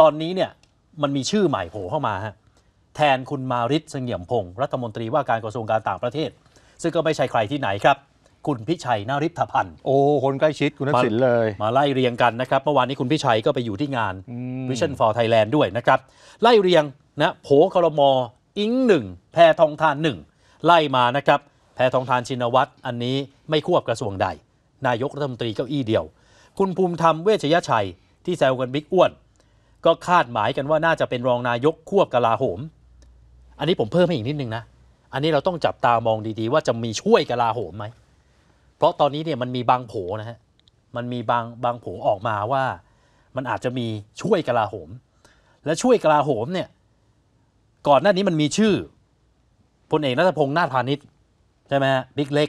ตอนนี้เนี่ยมันมีชื่อใหม่โผล่เข้ามาฮะแทนคุณมาริศเสงี่ยมพงศ์รัฐมนตรีว่าการกระทรวงการต่างประเทศ ซึ่งก็ไม่ใช่ใครที่ไหนครับ คุณพิชัยนาริพพันธ์โอ้ คนใกล้ชิดคุณทักษิณเลย มาไล่เรียงกันนะครับ เมื่อวานนี้คุณพิชัยก็ไปอยู่ที่งาน Vision for Thailand ด้วยนะครับ ไล่เรียงนะโผคารมอ อิงหนึ่งแพทองทานหนึ่งไล่มานะครับแพทองทานชินวัตรอันนี้ไม่ควบกระทรวงใด นายกรัฐมนตรีเก้าอี้เดียว คุณภูมิธรรมเวชยชัยที่แซวกันบิ๊กอ้วนก็คาดหมายกันว่าน่าจะเป็นรองนายกควบกลาโหม อันนี้ผมเพิ่มให้อีกนิดนึงนะ อันนี้เราต้องจับตามองดี ๆ ว่าจะมีช่วยกลาโหมไหม เพราะตอนนี้เนี่ยมันมีบางโผนะฮะ มันมีบางบางโผออกมาว่ามันอาจจะมีช่วยกลาโหม และช่วยกลาโหมเนี่ย ก่อนหน้านี้มันมีชื่อพลเอกนัทพงศ์นาถพานิชใช่ไหมฮะบิ๊กเล็ก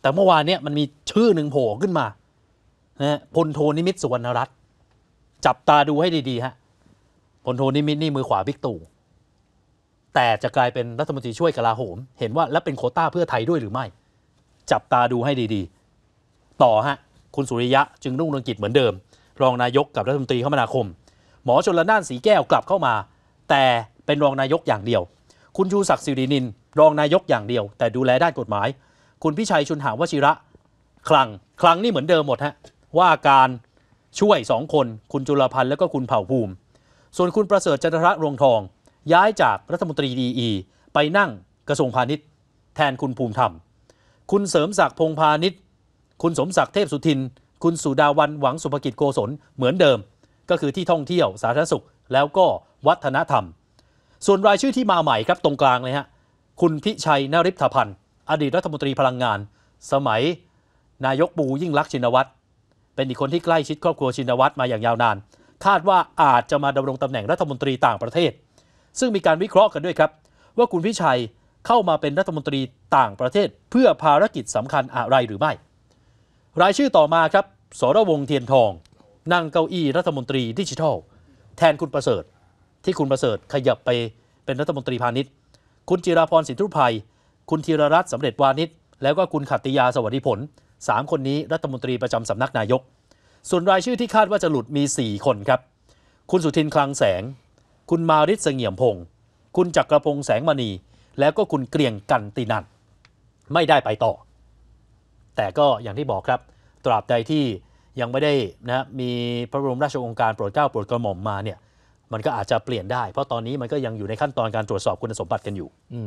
แต่เมื่อวานเนี่ยมันมีชื่อหนึ่งโผล่ขึ้นมานะพลโทนิมิตสุวรรณรัตน์จับตาดูให้ดีๆฮะพลโทนิมิตนี่มือขวาบิ๊กตู่แต่จะกลายเป็นรัฐมนตรีช่วยกลาโหม เห็นว่าและเป็นโคต้าเพื่อไทยด้วยหรือไม่ จับตาดูให้ดี ๆ ต่อฮะ คุณสุริยะจึงรุ่งเรืองกิจเหมือนเดิม รองนายกกับรัฐมนตรีคมนาคม หมอชนละนานสีแก้วกลับเข้ามา แต่เป็นรองนายกอย่างเดียว คุณชูศักดิ์สิรินิน รองนายกอย่างเดียว แต่ดูแลด้านกฎหมาย คุณพิชัยชุนหาวชิระ คลังคลังนี่เหมือนเดิมหมดฮะ ว่าการช่วย 2 คนคุณจุลพันธ์และก็คุณเผ่าภูมิ ส่วนคุณประเสริฐจันทระรวงทอง ย้ายจากรัฐมนตรีดีอีไปนั่งกระทรวงพาณิชย์ แทนคุณภูมิธรรม คุณเสริมศักดิ์พงพาณิชย์ คุณสมศักดิ์เทพสุทิน คุณสุดาวันหวังสุภกิจโกศลเหมือนเดิม ก็คือที่ท่องเที่ยว สาธารณสุข แล้วก็วัฒนธรรมส่วนรายชื่อที่มาใหม่ครับตรงกลางเลยฮะคุณพิชัยนริพพันธ์อดีตรัฐมนตรีพลังงาน สมัยนายกปูยิ่งลักษณ์ชินวัตรเป็นอีกคนที่ใกล้ชิดครอบครัวชินวัตรมาอย่างยาวนาน คาดว่าอาจจะมาดำรงตำแหน่งรัฐมนตรีต่างประเทศ ซึ่งมีการวิเคราะห์กันด้วยครับ ว่าคุณพิชัยเข้ามาเป็นรัฐมนตรีต่างประเทศ เพื่อภารกิจสำคัญอะไรหรือไม่รายชื่อต่อมาครับ สรวงเทียนทอง นั่งเก้าอี้รัฐมนตรีดิจิทัล แทนคุณประเสริฐ ที่คุณประเสริฐขยับไปเป็นรัฐมนตรีพาณิชย์คุณจิราพรสินทุพัยคุณธีรรัตน์สำเร็จวานิชแล้วก็คุณขัตติยาสวัสดิผล 3 คนนี้รัฐมนตรีประจำสำนักนายก ส่วนรายชื่อที่คาดว่าจะหลุดมี 4 คนครับ คุณสุทินคลังแสง คุณมาริศเงี่ยมพงศ์คุณจักรพงษ์แสงมณี แล้วก็คุณเกรียงกันตินันไม่ได้ไปต่อ แต่ก็อย่างที่บอกครับ ตราบใดที่ยังไม่ได้นะมีพระบรมราชองค์การโปรดเกล้าโปรดกระหม่อมมาเนี่ย มันก็อาจจะเปลี่ยนได้ เพราะตอนนี้มันก็ยังอยู่ในขั้นตอนการตรวจสอบคุณสมบัติกันอยู่ อื